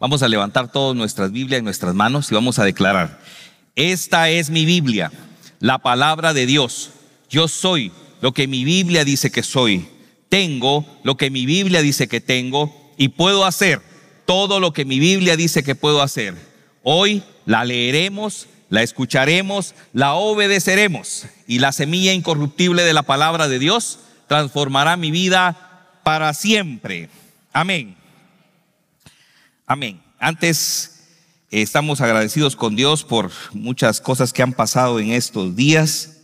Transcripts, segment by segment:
Vamos a levantar todas nuestras Biblias en nuestras manos y vamos a declarar, esta es mi Biblia, la palabra de Dios. Yo soy lo que mi Biblia dice que soy. Tengo lo que mi Biblia dice que tengo y puedo hacer todo lo que mi Biblia dice que puedo hacer. Hoy la leeremos, la escucharemos, la obedeceremos y la semilla incorruptible de la palabra de Dios transformará mi vida para siempre. Amén. Amén. Antes, eh, estamos agradecidos con Dios por muchas cosas que han pasado en estos días.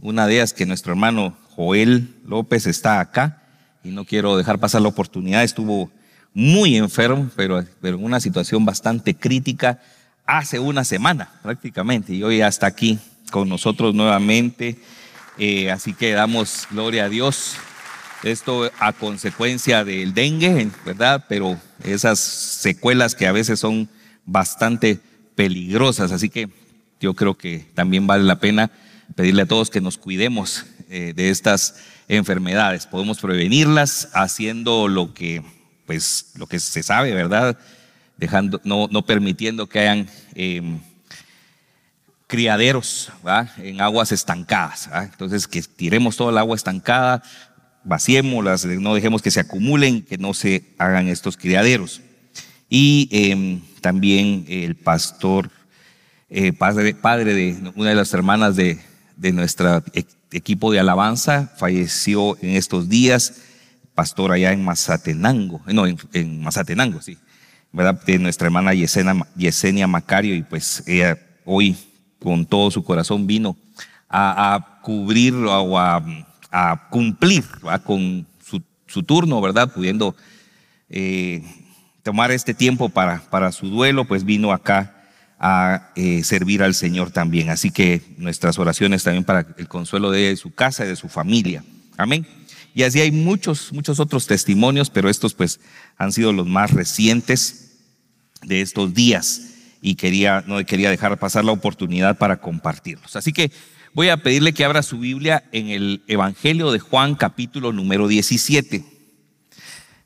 Una de ellas que nuestro hermano Joel López está acá y no quiero dejar pasar la oportunidad. Estuvo muy enfermo, pero, pero en una situación bastante crítica hace una semana prácticamente y hoy hasta aquí con nosotros nuevamente. Eh, así que damos gloria a Dios esto a consecuencia del dengue, ¿verdad? Pero esas secuelas que a veces son bastante peligrosas. Así que yo creo que también vale la pena pedirle a todos que nos cuidemos eh, de estas enfermedades. Podemos prevenirlas haciendo lo que, pues, lo que se sabe, ¿verdad? Dejando, no, permitiendo que hayan em, criaderos en aguas estancadas. Entonces, que tiremos toda el agua estancada, vaciémoslas, no dejemos que se acumulen, que no se hagan estos criaderos. Y em, también el pastor, eh, padre, de una de las hermanas de, de nuestro e, equipo de alabanza, falleció en estos días, pastor allá en Mazatenango, eh, no, en, Mazatenango, sí, ¿verdad? De nuestra hermana Yesenia, Yesenia Macario, y pues ella hoy con todo su corazón vino a, cubrirlo o a a cumplir con su, turno, ¿verdad? Pudiendo eh, tomar este tiempo para, para su duelo, pues vino acá a eh, servir al Señor también. Así que nuestras oraciones también para el consuelo de, de su casa y de su familia. Amén. Y así hay muchos, muchos otros testimonios, pero estos pues han sido los más recientes de estos días y quería, no quería dejar pasar la oportunidad para compartirlos. Así que voy a pedirle que abra su Biblia en el Evangelio de Juan capítulo número 17.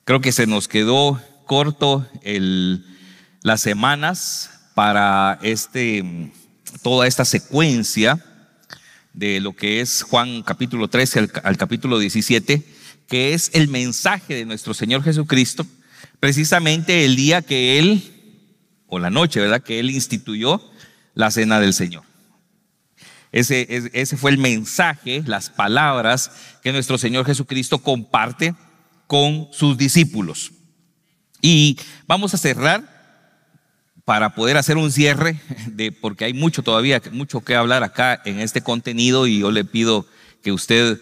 Creo que se nos quedó corto las semanas para este, toda esta secuencia de lo que es Juan capítulo 13 al, al capítulo 17, que es el mensaje de nuestro Señor Jesucristo, precisamente el día que Él, o la noche, ¿verdad? Que Él instituyó la cena del Señor. Ese, fue el mensaje, las palabras que nuestro Señor Jesucristo comparte con sus discípulos. Y vamos a cerrar para poder hacer un cierre, de, porque hay mucho todavía, mucho que hablar acá en este contenido y yo le pido que usted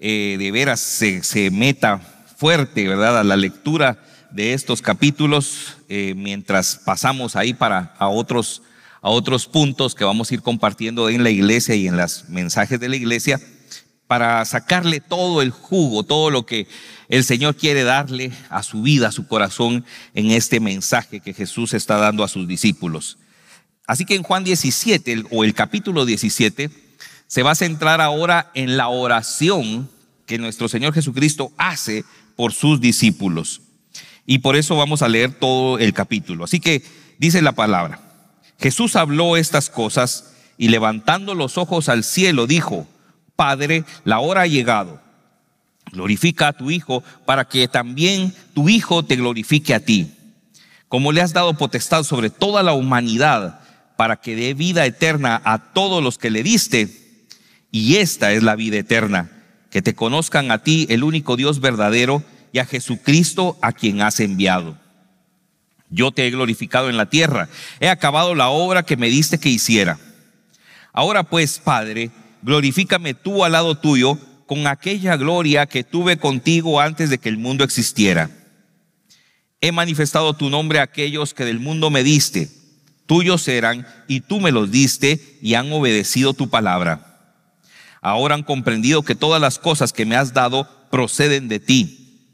eh, de veras se, meta fuerte, ¿verdad?, a la lectura de estos capítulos eh, mientras pasamos ahí para a otros a otros puntos que vamos a ir compartiendo en la iglesia y en los mensajes de la iglesia para sacarle todo el jugo, todo lo que el Señor quiere darle a su vida, a su corazón, en este mensaje que Jesús está dando a sus discípulos. Así que en Juan 17 o el capítulo 17 se va a centrar ahora en la oración que nuestro Señor Jesucristo hace por sus discípulos. Y por eso vamos a leer todo el capítulo. Así que dice la palabra. Jesús habló estas cosas y levantando los ojos al cielo dijo, Padre, la hora ha llegado. Glorifica a tu Hijo para que también tu Hijo te glorifique a ti. Como le has dado potestad sobre toda la humanidad para que dé vida eterna a todos los que le diste. Y esta es la vida eterna, que te conozcan a ti, el único Dios verdadero, y a Jesucristo a quien has enviado. Yo te he glorificado en la tierra. He acabado la obra que me diste que hiciera. Ahora pues, Padre, glorifícame tú al lado tuyo con aquella gloria que tuve contigo antes de que el mundo existiera. He manifestado tu nombre a aquellos que del mundo me diste. Tuyos eran y tú me los diste y han obedecido tu palabra. Ahora han comprendido que todas las cosas que me has dado proceden de ti.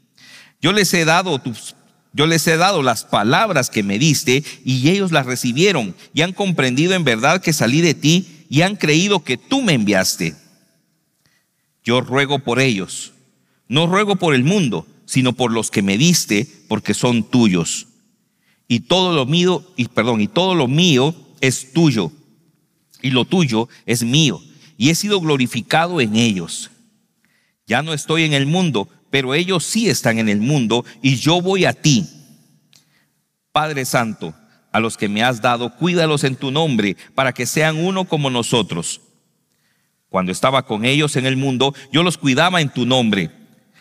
Yo les he dado tus yo les he dado las palabras que me diste y ellos las recibieron y han comprendido en verdad que salí de ti y han creído que tú me enviaste. Yo ruego por ellos. No ruego por el mundo, sino por los que me diste, porque son tuyos. Y todo lo mío, y perdón, y todo lo mío es tuyo, y lo tuyo es mío, y he sido glorificado en ellos. Ya no estoy en el mundo, pero ellos sí están en el mundo y yo voy a ti. Padre Santo, a los que me has dado, cuídalos en tu nombre, para que sean uno como nosotros. Cuando estaba con ellos en el mundo, yo los cuidaba en tu nombre.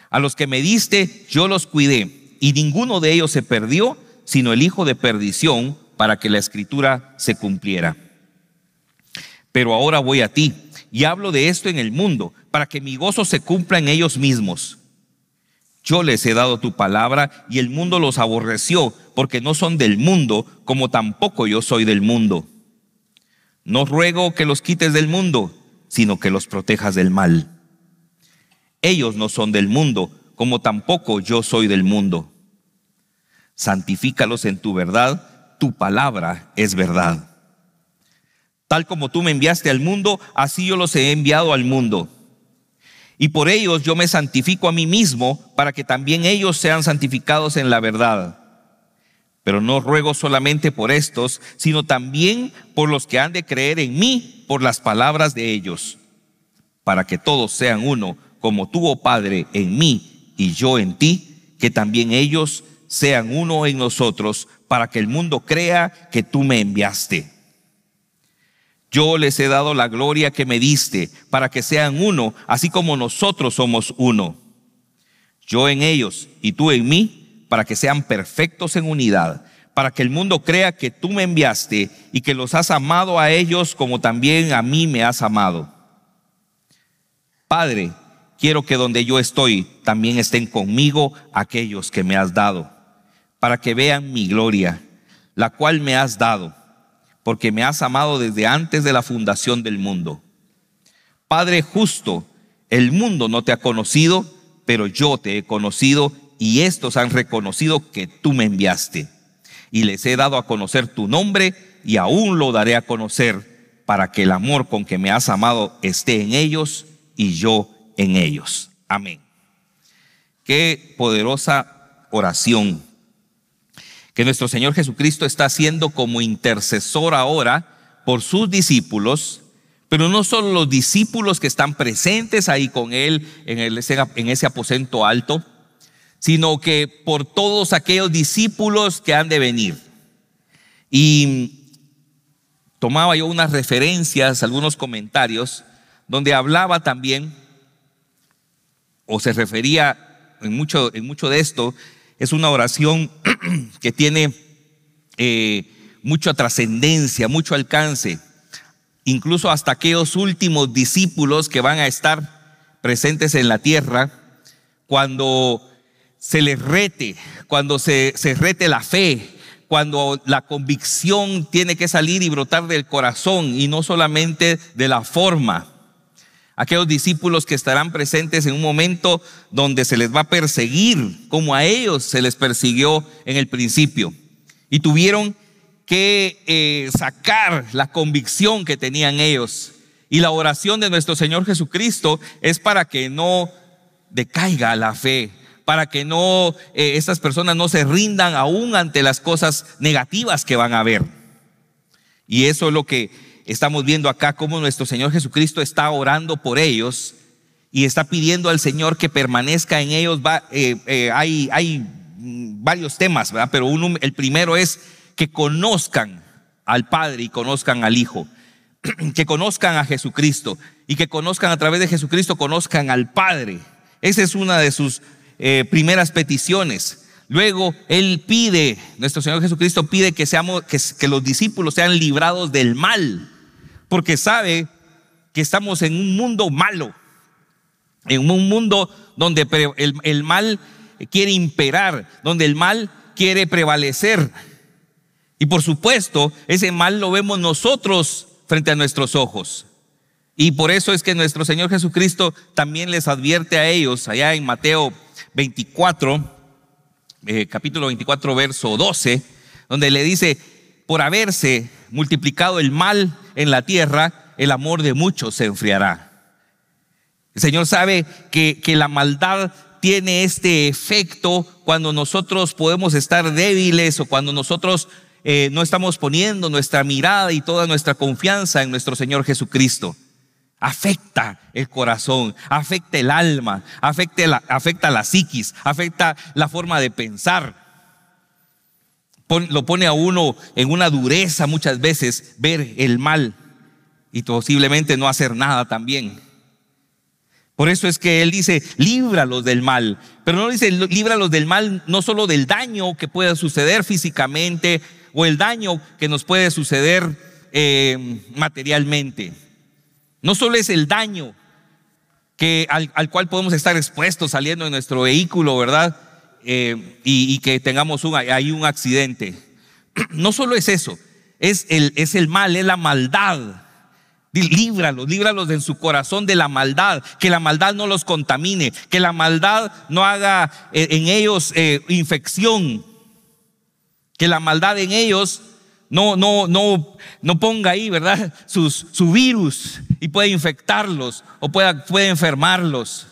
A los que me diste, yo los cuidé, y ninguno de ellos se perdió, sino el hijo de perdición, para que la escritura se cumpliera. Pero ahora voy a ti, y hablo de esto en el mundo, para que mi gozo se cumpla en ellos mismos. Yo les he dado tu palabra y el mundo los aborreció porque no son del mundo como tampoco yo soy del mundo. No ruego que los quites del mundo, sino que los protejas del mal. Ellos no son del mundo como tampoco yo soy del mundo. Santifícalos en tu verdad, tu palabra es verdad. Tal como tú me enviaste al mundo, así yo los he enviado al mundo. Y por ellos yo me santifico a mí mismo, para que también ellos sean santificados en la verdad. Pero no ruego solamente por estos, sino también por los que han de creer en mí por las palabras de ellos, para que todos sean uno, como tú, oh Padre, en mí y yo en ti, que también ellos sean uno en nosotros, para que el mundo crea que tú me enviaste. Yo les he dado la gloria que me diste para que sean uno, así como nosotros somos uno. Yo en ellos y tú en mí, para que sean perfectos en unidad, para que el mundo crea que tú me enviaste y que los has amado a ellos como también a mí me has amado. Padre, quiero que donde yo estoy también estén conmigo aquellos que me has dado, para que vean mi gloria, la cual me has dado porque me has amado desde antes de la fundación del mundo. Padre justo, el mundo no te ha conocido, pero yo te he conocido y estos han reconocido que tú me enviaste. Y les he dado a conocer tu nombre y aún lo daré a conocer para que el amor con que me has amado esté en ellos y yo en ellos. Amén. Qué poderosa oración que nuestro Señor Jesucristo está haciendo como intercesor ahora por sus discípulos, pero no solo los discípulos que están presentes ahí con Él en, en ese aposento alto, sino que por todos aquellos discípulos que han de venir. Y tomaba yo unas referencias, algunos comentarios, donde hablaba también, o se refería en mucho, en mucho de esto, es una oración que tiene eh, mucha trascendencia, mucho alcance, incluso hasta aquellos últimos discípulos que van a estar presentes en la tierra, cuando se les rete, cuando se rete la fe, cuando la convicción tiene que salir y brotar del corazón y no solamente de la forma aquellos discípulos que estarán presentes en un momento donde se les va a perseguir, como a ellos se les persiguió en el principio. Y tuvieron que eh, sacar la convicción que tenían ellos. Y la oración de nuestro Señor Jesucristo es para que no decaiga la fe, para que no eh, estas personas no se rindan aún ante las cosas negativas que van a ver. Y eso es lo que estamos viendo acá cómo nuestro Señor Jesucristo está orando por ellos y está pidiendo al Señor que permanezca en ellos. Eh, eh, hay, mm, varios temas, ¿verdad? Pero el primero es que conozcan al Padre y conozcan al Hijo, que conozcan a Jesucristo y que conozcan a través de Jesucristo, conozcan al Padre. Esa es una de sus eh, primeras peticiones. Luego Él pide, nuestro Señor Jesucristo pide que, seamos, que los discípulos sean librados del mal porque sabe que estamos en un mundo malo, en un mundo donde el, mal quiere imperar, donde el mal quiere prevalecer. Y por supuesto, ese mal lo vemos nosotros frente a nuestros ojos. Y por eso es que nuestro Señor Jesucristo también les advierte a ellos, allá en Mateo 24, eh, capítulo 24, verso 12, donde le dice, por haberse multiplicado el mal en la tierra, el amor de muchos se enfriará. El Señor sabe que, que la maldad tiene este efecto cuando nosotros podemos estar débiles o cuando nosotros eh, no estamos poniendo nuestra mirada y toda nuestra confianza en nuestro Señor Jesucristo. Afecta el corazón, afecta el alma, afecta la, afecta la psiquis, afecta la forma de pensar lo pone a uno en una dureza muchas veces ver el mal y posiblemente no hacer nada también. Por eso es que Él dice, líbralos del mal. Pero no dice, líbralos del mal, no solo del daño que pueda suceder físicamente o el daño que nos puede suceder eh, materialmente. No solo es el daño que, al cual podemos estar expuestos saliendo de nuestro vehículo, ¿verdad? Eh, y, que tengamos un, hay un accidente. No solo es eso, es el, es el mal, es la maldad. Líbralos, líbralos en su corazón de la maldad, que la maldad no los contamine, que la maldad no haga eh, en ellos eh, infección, que la maldad en ellos no, no, no, no ponga ahí, ¿verdad? su virus y pueda infectarlos o pueda, puede enfermarlos.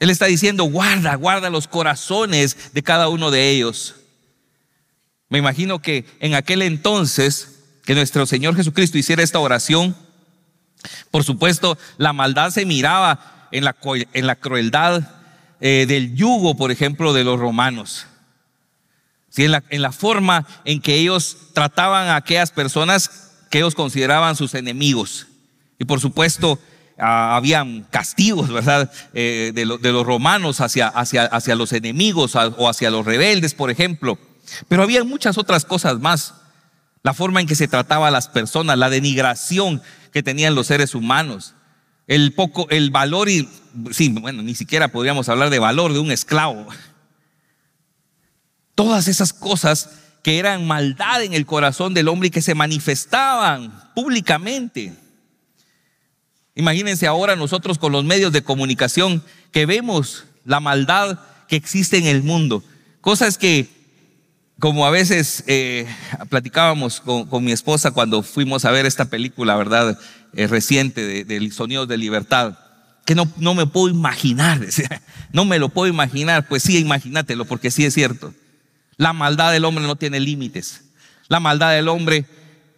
Él está diciendo, guarda, guarda los corazones de cada uno de ellos. Me imagino que en aquel entonces que nuestro Señor Jesucristo hiciera esta oración, por supuesto, la maldad se miraba en la, en la crueldad eh, del yugo, por ejemplo, de los romanos. en, la, en la forma en que ellos trataban a aquellas personas que ellos consideraban sus enemigos. Y por supuesto, Ah, habían castigos, eh, de, los romanos hacia, los enemigos o hacia los rebeldes, por ejemplo. Pero había muchas otras cosas más. La forma en que se trataba a las personas, la denigración que tenían los seres humanos, el poco, el valor y, sí, bueno, ni siquiera podríamos hablar de valor de un esclavo. Todas esas cosas que eran maldad en el corazón del hombre y que se manifestaban públicamente. Imagínense ahora nosotros con los medios de comunicación que vemos la maldad que existe en el mundo. Cosas que, como a veces eh, platicábamos con, mi esposa cuando fuimos a ver esta película, ¿verdad? Eh, reciente del Sonidos de Libertad, que no, me puedo imaginar, no me lo puedo imaginar, pues sí, imagínatelo, porque sí es cierto. La maldad del hombre no tiene límites. La maldad del hombre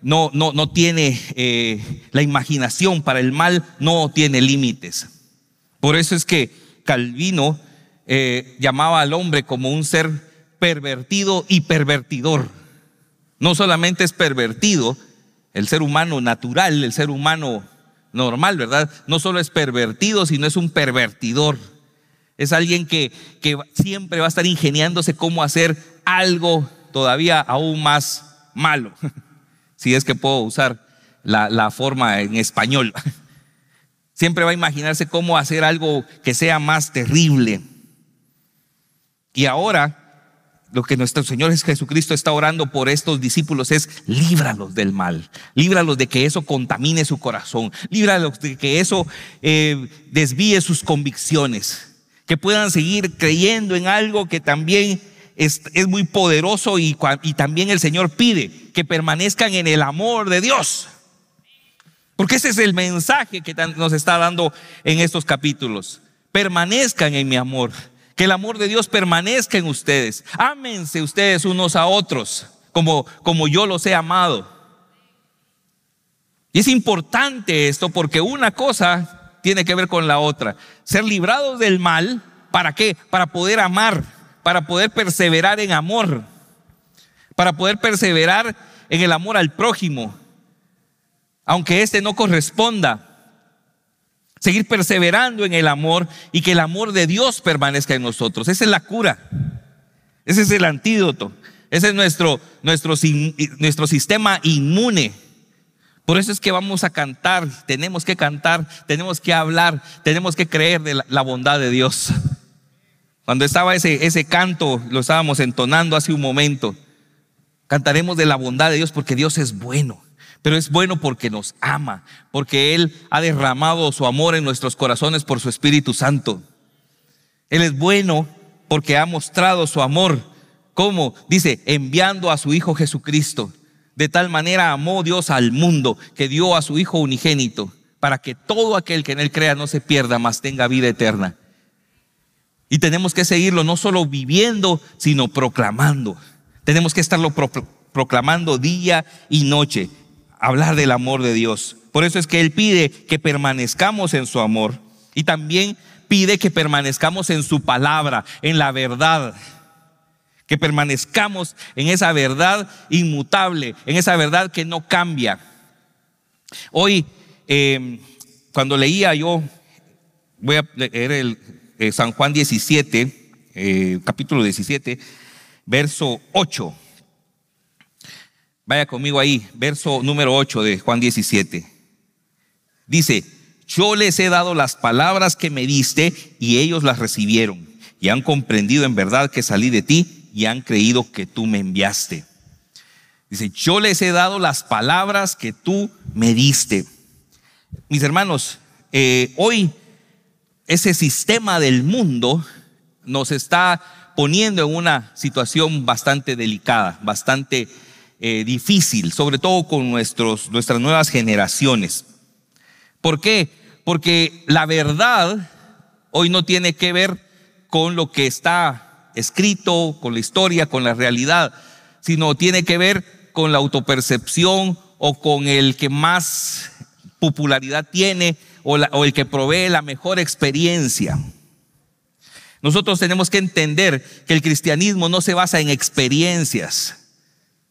no, tiene eh, la imaginación para el mal, no tiene límites. Por eso es que Calvino eh, llamaba al hombre como un ser pervertido y pervertidor. No solamente es pervertido, el ser humano natural, el ser humano normal, ¿verdad? No solo es pervertido, sino es un pervertidor. Es alguien que siempre va a estar ingeniándose cómo hacer algo todavía aún más malo. si es que puedo usar la, forma en español. Siempre va a imaginarse cómo hacer algo que sea más terrible. Y ahora lo que nuestro Señor Jesucristo está orando por estos discípulos es líbralos del mal, líbralos de que eso contamine su corazón, líbralos de que eso eh, desvíe sus convicciones, que puedan seguir creyendo en algo que también es, muy poderoso y, y también el Señor pide que permanezcan en el amor de Dios. Porque ese es el mensaje que nos está dando en estos capítulos. Permanezcan en mi amor. Que el amor de Dios permanezca en ustedes. Ámense ustedes unos a otros como, como yo los he amado. Y es importante esto porque una cosa tiene que ver con la otra. Ser librados del mal, ¿para qué? Para poder amar para poder perseverar en amor, para poder perseverar en el amor al prójimo, aunque éste no corresponda. Seguir perseverando en el amor y que el amor de Dios permanezca en nosotros. Esa es la cura. Ese es el antídoto. Ese es nuestro, nuestro, nuestro sistema inmune. Por eso es que vamos a cantar, tenemos que cantar, tenemos que hablar, tenemos que creer de la bondad de Dios. Cuando estaba ese, ese canto, lo estábamos entonando hace un momento. Cantaremos de la bondad de Dios porque Dios es bueno, pero es bueno porque nos ama, porque Él ha derramado su amor en nuestros corazones por su Espíritu Santo. Él es bueno porque ha mostrado su amor. como Dice, enviando a su Hijo Jesucristo. De tal manera amó Dios al mundo que dio a su Hijo unigénito para que todo aquel que en Él crea no se pierda, mas tenga vida eterna. Y tenemos que seguirlo no solo viviendo, sino proclamando. Tenemos que estarlo proclamando día y noche, hablar del amor de Dios. Por eso es que Él pide que permanezcamos en su amor y también pide que permanezcamos en su palabra, en la verdad, que permanezcamos en esa verdad inmutable, en esa verdad que no cambia. Hoy, eh, cuando leía yo, voy a leer el, eh, San Juan 17, eh, capítulo 17, verso 8. Vaya conmigo ahí, verso número 8 de Juan 17. Dice, yo les he dado las palabras que me diste y ellos las recibieron y han comprendido en verdad que salí de ti y han creído que tú me enviaste. Dice, yo les he dado las palabras que tú me diste. Mis hermanos, eh, hoy ese sistema del mundo nos está poniendo en una situación bastante delicada, bastante eh, difícil, sobre todo con nuestros, nuestras nuevas generaciones. ¿Por qué? Porque la verdad hoy no tiene que ver con lo que está escrito, con la historia, con la realidad, sino tiene que ver con la autopercepción o con el que más popularidad tiene o, el que provee la mejor experiencia. Nosotros tenemos que entender que el cristianismo no se basa en experiencias,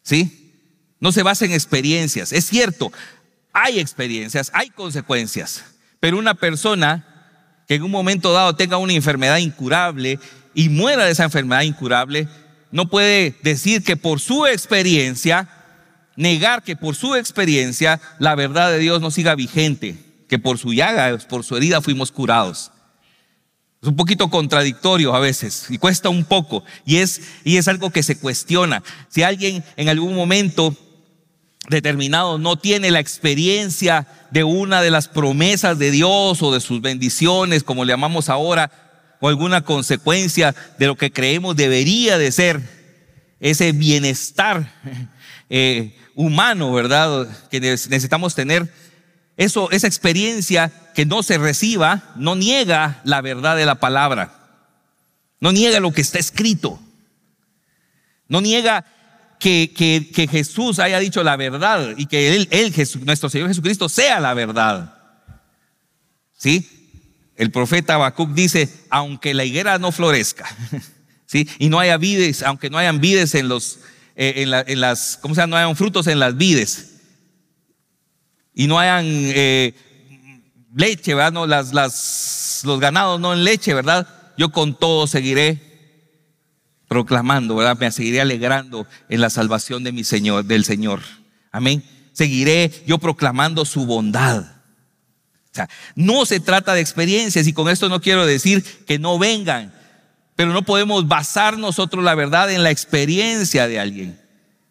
¿sí? No se basa en experiencias. Es cierto, hay experiencias, hay consecuencias, pero una persona que en un momento dado tenga una enfermedad incurable y muera de esa enfermedad incurable, no puede decir que por su experiencia, negar que por su experiencia la verdad de Dios no siga vigente que por su llaga, por su herida fuimos curados. Es un poquito contradictorio a veces y cuesta un poco y es, y es algo que se cuestiona. Si alguien en algún momento determinado no tiene la experiencia de una de las promesas de Dios o de sus bendiciones, como le llamamos ahora, o alguna consecuencia de lo que creemos debería de ser ese bienestar eh, humano, ¿verdad? Que necesitamos tener eso, esa experiencia que no se reciba no niega la verdad de la palabra, no niega lo que está escrito, no niega que, que, Jesús haya dicho la verdad y que él, nuestro Señor Jesucristo sea la verdad. ¿Sí? El profeta Habacuc dice, aunque la higuera no florezca, ¿sí? Y no haya vides, aunque no hayan vides en los, eh, en, las, ¿cómo se No hayan frutos en las vides, y no hayan eh, leche, ¿verdad? No, las, las, los ganados no en leche, ¿verdad? Yo con todo seguiré proclamando, ¿verdad? Me seguiré alegrando en la salvación de mi Señor, del Señor. Amén. Seguiré yo proclamando su bondad. O sea, no se trata de experiencias y con esto no quiero decir que no vengan, pero no podemos basar nosotros la verdad en la experiencia de alguien.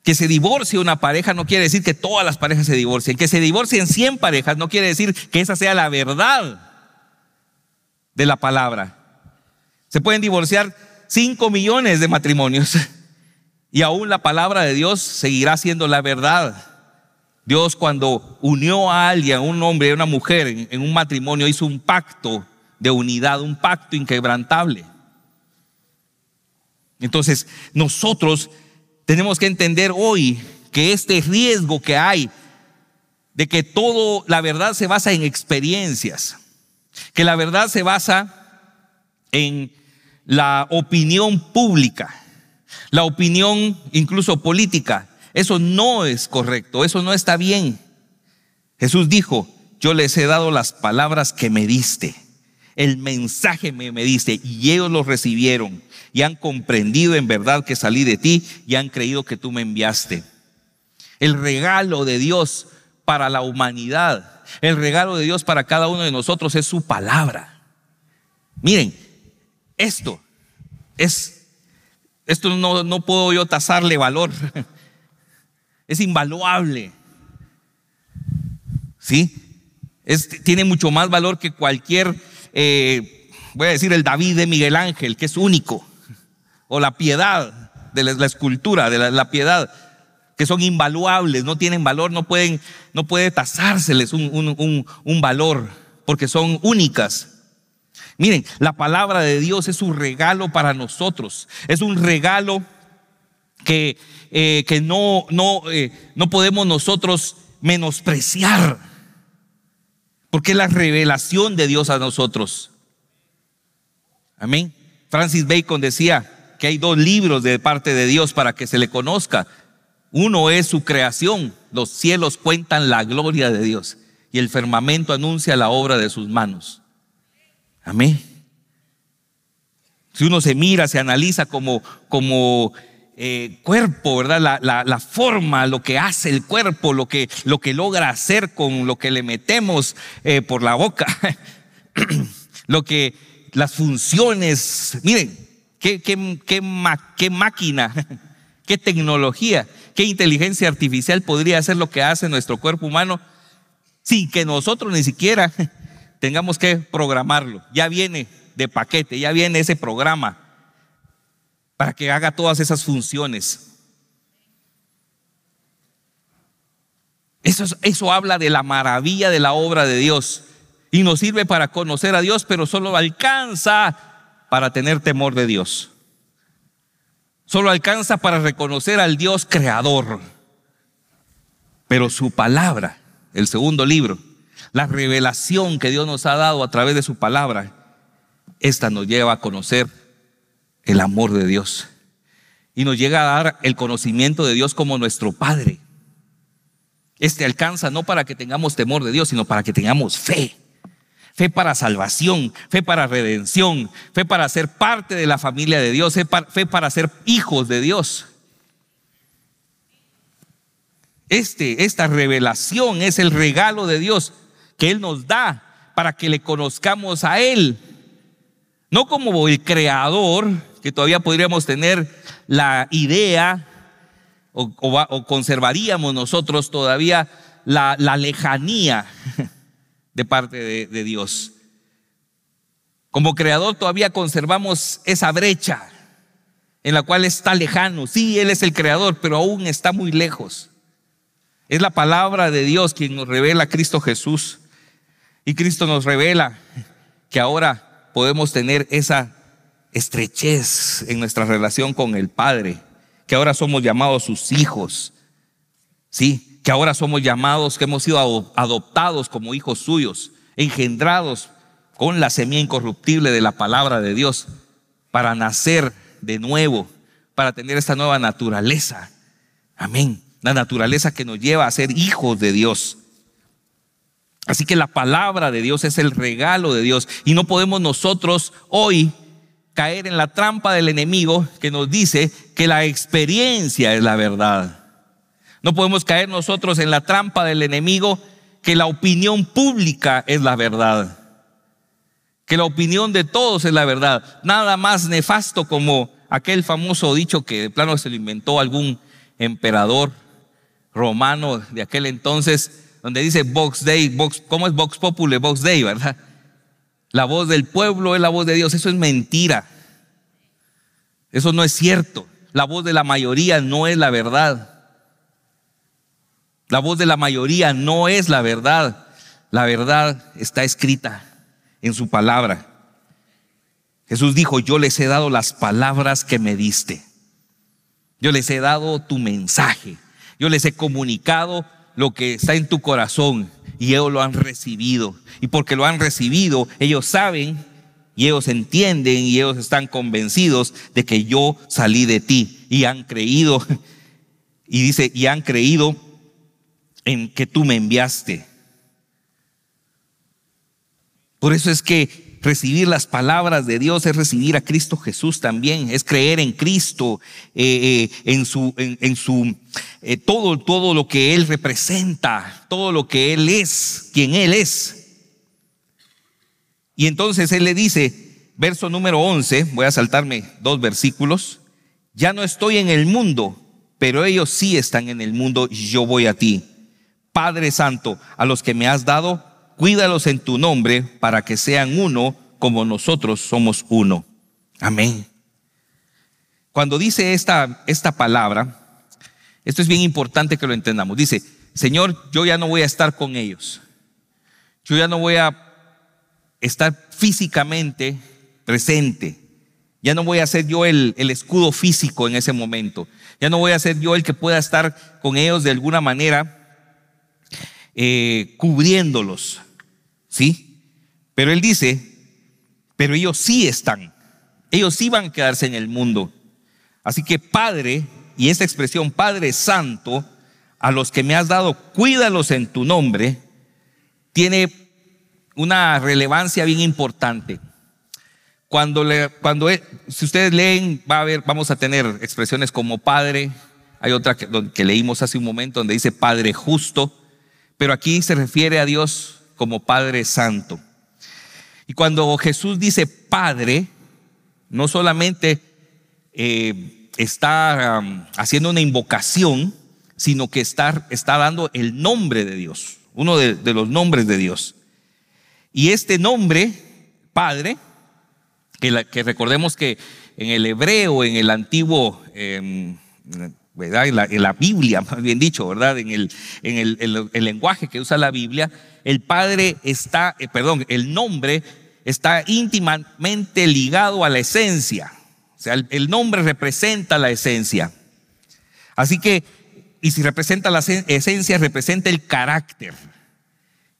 Que se divorcie una pareja no quiere decir que todas las parejas se divorcien. Que se divorcien 100 parejas no quiere decir que esa sea la verdad de la palabra. Se pueden divorciar 5 millones de matrimonios y aún la palabra de Dios seguirá siendo la verdad. Dios cuando unió a alguien, a un hombre y una mujer en un matrimonio, hizo un pacto de unidad, un pacto inquebrantable. Entonces, nosotros tenemos que entender hoy que este riesgo que hay de que todo, la verdad se basa en experiencias, que la verdad se basa en la opinión pública, la opinión incluso política. Eso no es correcto, eso no está bien. Jesús dijo, yo les he dado las palabras que me diste el mensaje me, dice, y ellos lo recibieron, y han comprendido en verdad que salí de ti, y han creído que tú me enviaste. El regalo de Dios para la humanidad, el regalo de Dios para cada uno de nosotros es su palabra. Miren, esto es, esto no, no puedo yo tasarle valor, es invaluable. ¿Sí? tiene mucho más valor que cualquier eh, voy a decir, el David de Miguel Ángel, que es único, o la piedad de la, escultura, de la, piedad, que son invaluables, no tienen valor, no pueden, no puede tasárseles un, un, un, valor, porque son únicas. Miren, la palabra de Dios es un regalo para nosotros, es un regalo que, eh, que no, no, eh, no podemos nosotros menospreciar. Porque es la revelación de Dios a nosotros. Amén. Francis Bacon decía que hay dos libros de parte de Dios para que se le conozca. Uno es su creación. Los cielos cuentan la gloria de Dios. Y el firmamento anuncia la obra de sus manos. Amén. Si uno se mira, se analiza como, como eh, cuerpo, ¿verdad? La, forma, lo que hace el cuerpo, lo que, lo que logra hacer con lo que le metemos eh, por la boca, lo que las funciones, miren, qué, qué, qué máquina, qué tecnología, qué inteligencia artificial podría hacer lo que hace nuestro cuerpo humano sin que nosotros ni siquiera tengamos que programarlo. Ya viene de paquete, ya viene ese programa para que haga todas esas funciones. Eso, eso habla de la maravilla de la obra de Dios y nos sirve para conocer a Dios, pero solo alcanza para tener temor de Dios. Solo alcanza para reconocer al Dios creador. Pero su palabra, el segundo libro, la revelación que Dios nos ha dado a través de su palabra, esta nos lleva a conocer el amor de Dios. Y nos llega a dar el conocimiento de Dios como nuestro Padre. Este alcanza no para que tengamos temor de Dios, sino para que tengamos fe. Fe para salvación, fe para redención, fe para ser parte de la familia de Dios, fe para, ser hijos de Dios. Este, esta revelación es el regalo de Dios que Él nos da para que le conozcamos a Él. No como el creador, que todavía podríamos tener la idea o, conservaríamos nosotros todavía la, la, lejanía de parte de, Dios. Como creador todavía conservamos esa brecha en la cual está lejano. Sí, Él es el creador, pero aún está muy lejos. Es la palabra de Dios quien nos revela a Cristo Jesús. Y Cristo nos revela que ahora podemos tener esa estrechez en nuestra relación con el Padre, que ahora somos llamados sus hijos, ¿sí? Que ahora somos llamados, que hemos sido adoptados como hijos suyos, engendrados con la semilla incorruptible de la palabra de Dios, para nacer de nuevo, para tener esta nueva naturaleza. Amén. La naturaleza que nos lleva a ser hijos de Dios. Así que la palabra de Dios es el regalo de Dios y no podemos nosotros hoy caer en la trampa del enemigo que nos dice que la experiencia es la verdad. No podemos caer nosotros en la trampa del enemigo que la opinión pública es la verdad. Que la opinión de todos es la verdad. Nada más nefasto como aquel famoso dicho que de plano se lo inventó algún emperador romano de aquel entonces, donde dice Vox Dei, Vox, ¿cómo es Vox Populi, Vox Dei, verdad? la voz del pueblo es la voz de Dios. Eso es mentira. Eso no es cierto. La voz de la mayoría no es la verdad. La voz de la mayoría no es la verdad. La verdad está escrita en su palabra. Jesús dijo, yo les he dado las palabras que me diste. Yo les he dado tu mensaje. Yo les he comunicado lo que está en tu corazón y ellos lo han recibido. Y porque lo han recibido, ellos saben y ellos entienden y ellos están convencidos de que yo salí de ti y han creído. Y dice, y han creído en que tú me enviaste. Por eso es que recibir las palabras de Dios es recibir a Cristo Jesús también, es creer en Cristo, eh, eh, en su, en, su, eh, todo, todo lo que Él representa, todo lo que Él es, quien Él es. Y entonces Él le dice, verso número 11, voy a saltarme dos versículos, ya no estoy en el mundo, pero ellos sí están en el mundo, y yo voy a ti. Padre Santo, a los que me has dado, cuídalos en tu nombre para que sean uno como nosotros somos uno. Amén. Cuando dice esta, esta palabra, esto es bien importante que lo entendamos. Dice, Señor, yo ya no voy a estar con ellos. Yo ya no voy a estar físicamente presente. Ya no voy a ser yo el, el, escudo físico en ese momento. Ya no voy a ser yo el que pueda estar con ellos de alguna manera eh, cubriéndolos, ¿sí? Pero él dice, pero ellos sí están, ellos sí van a quedarse en el mundo. Así que Padre, y esta expresión Padre Santo, a los que me has dado, cuídalos en tu nombre, tiene una relevancia bien importante. Cuando, le, cuando e, si ustedes leen, va a ver, vamos a tener expresiones como Padre, hay otra que leímos hace un momento donde dice Padre justo, pero aquí se refiere a Dios como Padre Santo. Y cuando Jesús dice Padre, no solamente eh, está haciendo una invocación, sino que está, está, dando el nombre de Dios, uno de, los nombres de Dios. Y este nombre, Padre, que, recordemos que en el hebreo, en el antiguo em, en la, Biblia, más bien dicho, ¿verdad? En, el, lenguaje que usa la Biblia, el Padre está, eh, perdón, el nombre está íntimamente ligado a la esencia. O sea, el, nombre representa la esencia. Así que, y si representa la esencia, representa el carácter.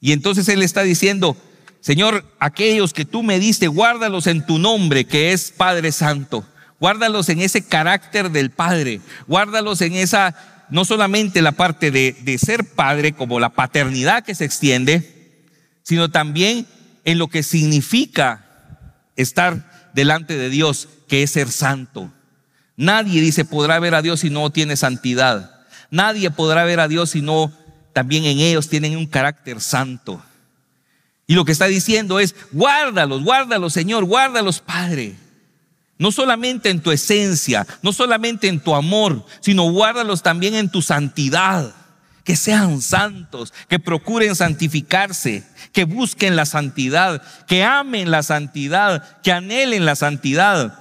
Y entonces Él está diciendo, Señor, aquellos que tú me diste, guárdalos en tu nombre, que es Padre Santo. Guárdalos en ese carácter del Padre. Guárdalos en esa, no solamente la parte de, ser Padre, como la paternidad que se extiende, sino también en lo que significa estar delante de Dios, que es ser santo. Nadie dice podrá ver a Dios si no tiene santidad. Nadie podrá ver a Dios si no también en ellos tienen un carácter santo. Y lo que está diciendo es, guárdalos, guárdalos Señor, guárdalos Padre. No solamente en tu esencia, no solamente en tu amor, sino guárdalos también en tu santidad. Que sean santos, que procuren santificarse, que busquen la santidad, que amen la santidad, que anhelen la santidad.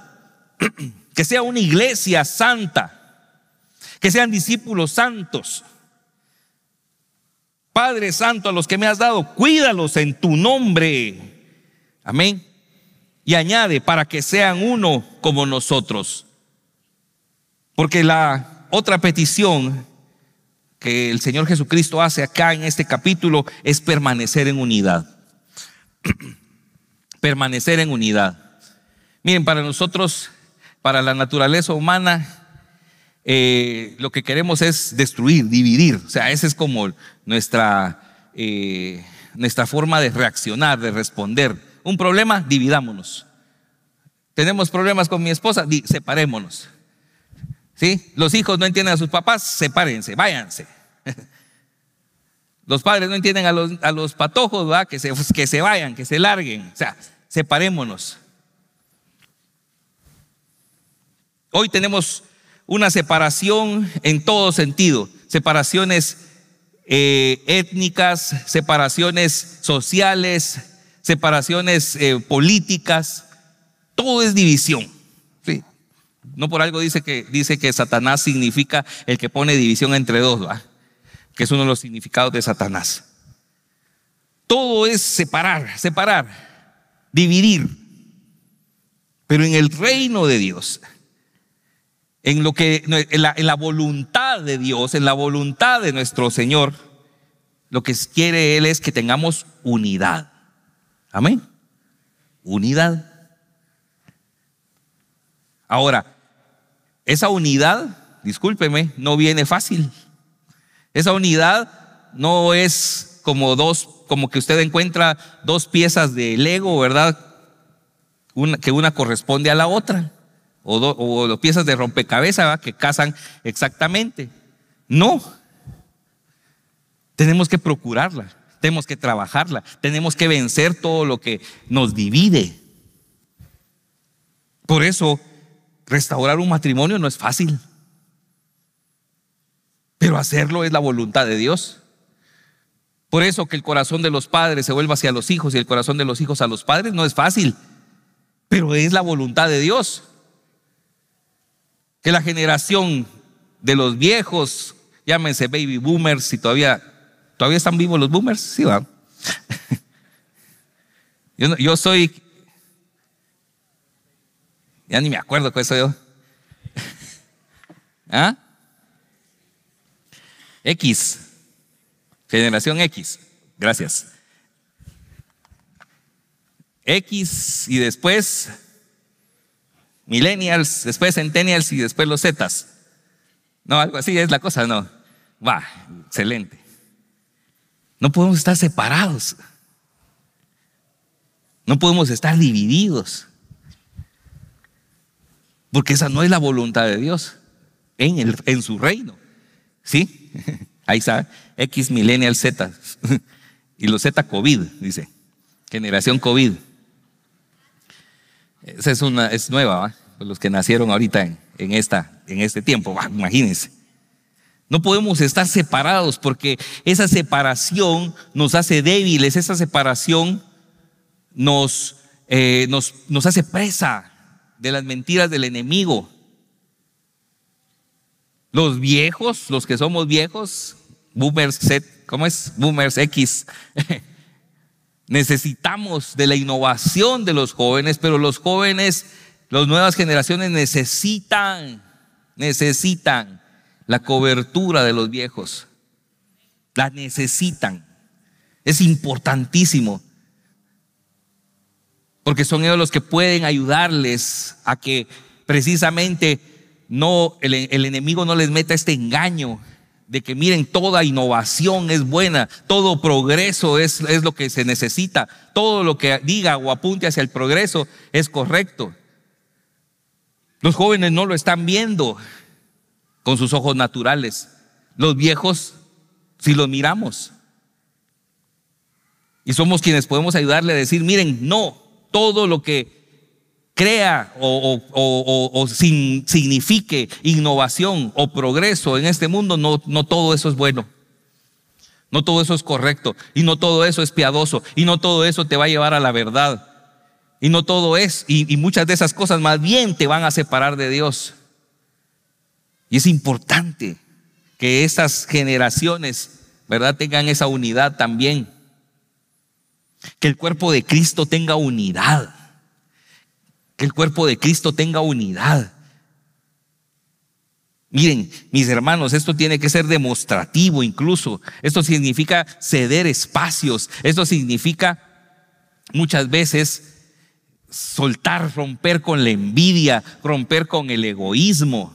que sea una iglesia santa, que sean discípulos santos. Padre Santo, a los que me has dado, cuídalos en tu nombre. Amén. Y añade, para que sean uno como nosotros. Porque la otra petición que el Señor Jesucristo hace acá en este capítulo es permanecer en unidad. permanecer en unidad. Miren, para nosotros, para la naturaleza humana, eh, lo que queremos es destruir, dividir. O sea, esa es como nuestra, eh, nuestra forma de reaccionar, de responder un problema, dividámonos. Tenemos problemas con mi esposa, separémonos. ¿Sí? Los hijos no entienden a sus papás, sepárense, váyanse. Los padres no entienden a los, patojos, ¿verdad? Que se, que se vayan, que se larguen. O sea, separémonos. Hoy tenemos una separación en todo sentido. Separaciones eh, étnicas, separaciones sociales, separaciones eh, políticas, todo es división. ¿sí? No por algo dice que, dice que Satanás significa el que pone división entre dos, ¿va? que es uno de los significados de Satanás. Todo es separar, separar, dividir. Pero en el reino de Dios, en, lo que, en la voluntad de Dios, en la voluntad de nuestro Señor, lo que quiere Él es que tengamos unidad. Amén. Unidad. Ahora, esa unidad, discúlpeme, no viene fácil. Esa unidad no es como dos, como que usted encuentra dos piezas de Lego, ¿verdad? Una, que una corresponde a la otra. O, dos piezas de rompecabezas que casan exactamente. No. Tenemos que procurarla tenemos que trabajarla, tenemos que vencer todo lo que nos divide. Por eso, restaurar un matrimonio no es fácil, pero hacerlo es la voluntad de Dios. Por eso que el corazón de los padres se vuelva hacia los hijos y el corazón de los hijos a los padres no es fácil, pero es la voluntad de Dios. Que la generación de los viejos, llámense baby boomers, si todavía ¿Ahora están vivos los boomers? Sí, va. yo, soy. Ya ni me acuerdo con eso yo. ¿Ah? X. Generación X. Gracias. X y después millennials, después centennials y después los zetas. No, algo así es la cosa, no. Va, excelente. No podemos estar separados. No podemos estar divididos. Porque esa no es la voluntad de Dios en, el, en su reino. ¿Sí? Ahí está, X Millennial Z. Y los Z COVID, dice. Generación COVID. Esa es, una, es nueva, los que nacieron ahorita en, en, esta, en este tiempo, imagínense. No podemos estar separados porque esa separación nos hace débiles, esa separación eh, nos, nos, hace presa de las mentiras del enemigo. Los viejos, los que somos viejos, boomers ¿cómo es? Boomers X. Necesitamos de la innovación de los jóvenes, pero los jóvenes, las nuevas generaciones necesitan, necesitan la cobertura de los viejos. La necesitan. Es importantísimo. Porque son ellos los que pueden ayudarles a que precisamente no, el, enemigo no les meta este engaño de que miren, toda innovación es buena, todo progreso es, es, lo que se necesita, todo lo que diga o apunte hacia el progreso es correcto. Los jóvenes no lo están viendo, con sus ojos naturales. Los viejos, si los miramos. Y somos quienes podemos ayudarle a decir, miren, no, todo lo que crea o, o, signifique innovación o progreso en este mundo, no, no todo eso es bueno. No todo eso es correcto y no todo eso es piadoso y no todo eso te va a llevar a la verdad. Y no todo es, y, y muchas de esas cosas más bien te van a separar de Dios. Y es importante que esas generaciones, ¿verdad?, tengan esa unidad también. Que el cuerpo de Cristo tenga unidad. Que el cuerpo de Cristo tenga unidad. Miren, mis hermanos, esto tiene que ser demostrativo incluso. Esto significa ceder espacios. Esto significa muchas veces soltar, romper con la envidia, romper con el egoísmo.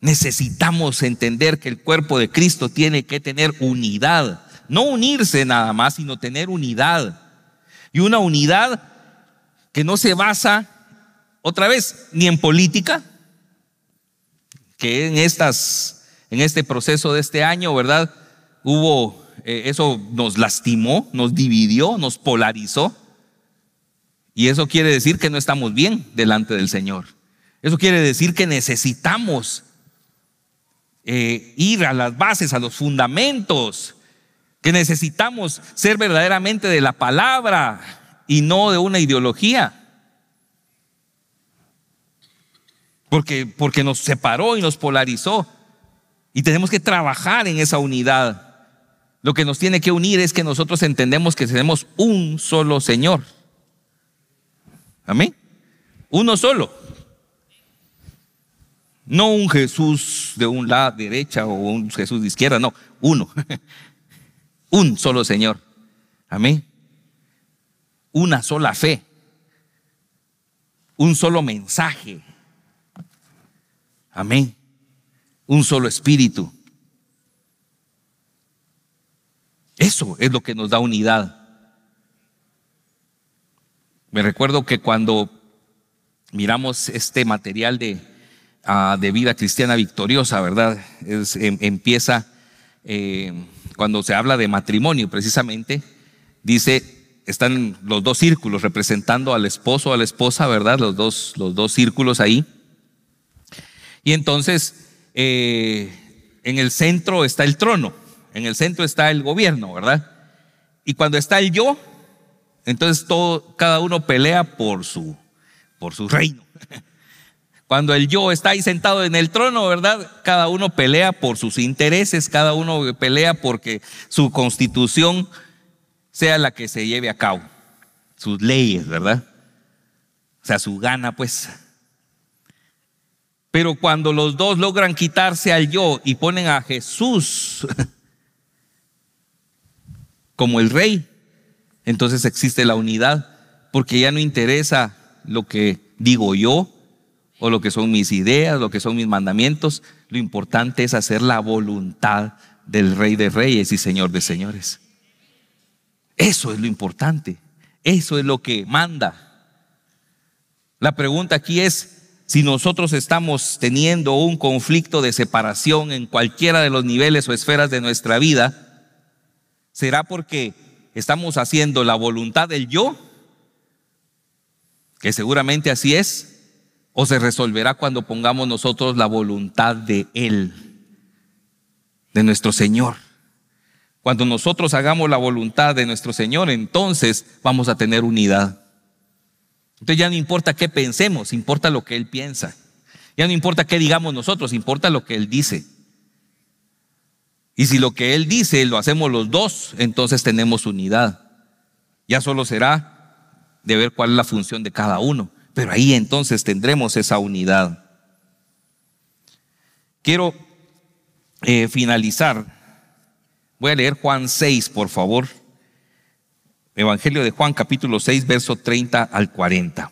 Necesitamos entender que el cuerpo de Cristo tiene que tener unidad, no unirse nada más, sino tener unidad. Y una unidad que no se basa, otra vez, ni en política, que en, estas, en este proceso de este año, ¿verdad? Hubo, eh, eso nos lastimó, nos dividió, nos polarizó. Y eso quiere decir que no estamos bien delante del Señor. Eso quiere decir que necesitamos eh, ir a las bases, a los fundamentos, que necesitamos ser verdaderamente de la palabra y no de una ideología. Porque, porque nos separó y nos polarizó. Y tenemos que trabajar en esa unidad. Lo que nos tiene que unir es que nosotros entendemos que tenemos un solo Señor. Amén. Uno solo. No un Jesús de un lado derecha o un Jesús de izquierda, no, uno. un solo Señor. Amén. Una sola fe. Un solo mensaje. Amén. Un solo espíritu. Eso es lo que nos da unidad. Me recuerdo que cuando miramos este material de, de vida cristiana victoriosa, ¿verdad? Em, empieza eh, cuando se habla de matrimonio, precisamente, dice, están los dos círculos representando al esposo, a la esposa, ¿verdad? Los dos, los dos círculos ahí. Y entonces, eh, en el centro está el trono, en el centro está el gobierno, ¿verdad? Y cuando está el yo, entonces todo, cada uno pelea por su, por su reino. Cuando el yo está ahí sentado en el trono, ¿verdad? Cada uno pelea por sus intereses, cada uno pelea porque su constitución sea la que se lleve a cabo, sus leyes, ¿verdad? O sea, su gana, pues. Pero cuando los dos logran quitarse al yo y ponen a Jesús como el rey, entonces existe la unidad, porque ya no interesa lo que digo yo, o lo que son mis ideas, lo que son mis mandamientos. Lo importante es hacer la voluntad del Rey de Reyes y Señor de Señores. Eso es lo importante. Eso es lo que manda. La pregunta aquí es si nosotros estamos teniendo un conflicto de separación en cualquiera de los niveles o esferas de nuestra vida, ¿será porque estamos haciendo la voluntad del yo? Que seguramente así es o se resolverá cuando pongamos nosotros la voluntad de Él, de nuestro Señor. Cuando nosotros hagamos la voluntad de nuestro Señor, entonces vamos a tener unidad. Entonces ya no importa qué pensemos, importa lo que Él piensa. Ya no importa qué digamos nosotros, importa lo que Él dice. Y si lo que Él dice lo hacemos los dos, entonces tenemos unidad. Ya solo será de ver cuál es la función de cada uno. Pero ahí entonces tendremos esa unidad. Quiero eh, finalizar. Voy a leer Juan 6, por favor. Evangelio de Juan capítulo 6, verso 30 al 40.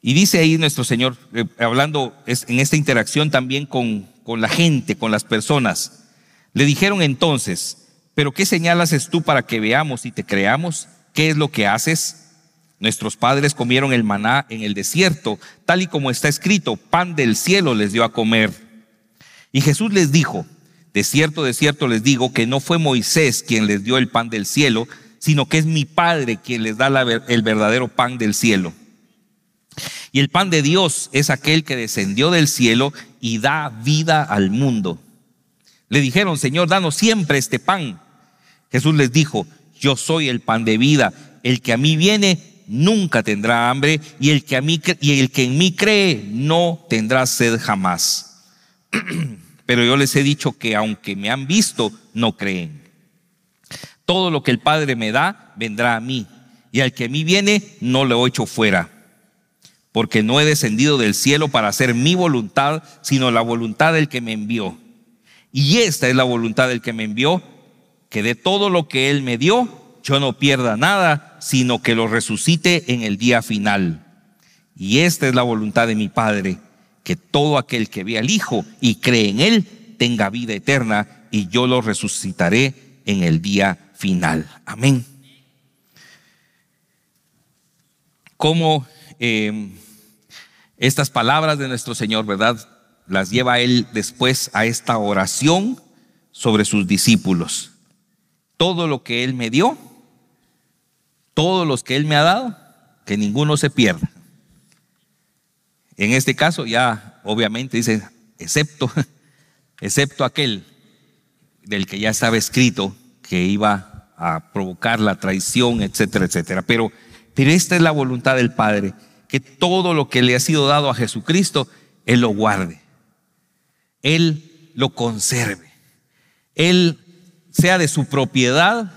Y dice ahí nuestro Señor, eh, hablando en esta interacción también con, la gente, con las personas, le dijeron entonces, pero ¿qué señalas tú para que veamos y te creamos? ¿qué es lo que haces? Nuestros padres comieron el maná en el desierto, tal y como está escrito, pan del cielo les dio a comer. Y Jesús les dijo, de cierto, de cierto les digo que no fue Moisés quien les dio el pan del cielo, sino que es mi Padre quien les da el verdadero pan del cielo. Y el pan de Dios es aquel que descendió del cielo y da vida al mundo. Le dijeron, Señor, danos siempre este pan. Jesús les dijo, yo soy el pan de vida. El que a mí viene nunca tendrá hambre y el que, a mí, y el que en mí cree no tendrá sed jamás. Pero yo les he dicho que aunque me han visto, no creen. Todo lo que el Padre me da, vendrá a mí. Y al que a mí viene, no lo hecho fuera. Porque no he descendido del cielo para hacer mi voluntad, sino la voluntad del que me envió. Y esta es la voluntad del que me envió, que de todo lo que Él me dio, yo no pierda nada, sino que lo resucite en el día final. Y esta es la voluntad de mi Padre, que todo aquel que ve al Hijo y cree en Él tenga vida eterna, y yo lo resucitaré en el día final. Amén. Como em, estas palabras de nuestro Señor, ¿verdad? Las lleva Él después a esta oración sobre sus discípulos todo lo que Él me dio, todos los que Él me ha dado, que ninguno se pierda. En este caso ya obviamente dice, excepto, excepto aquel del que ya estaba escrito que iba a provocar la traición, etcétera, etcétera. Pero, pero esta es la voluntad del Padre, que todo lo que le ha sido dado a Jesucristo, Él lo guarde, Él lo conserve, Él sea de su propiedad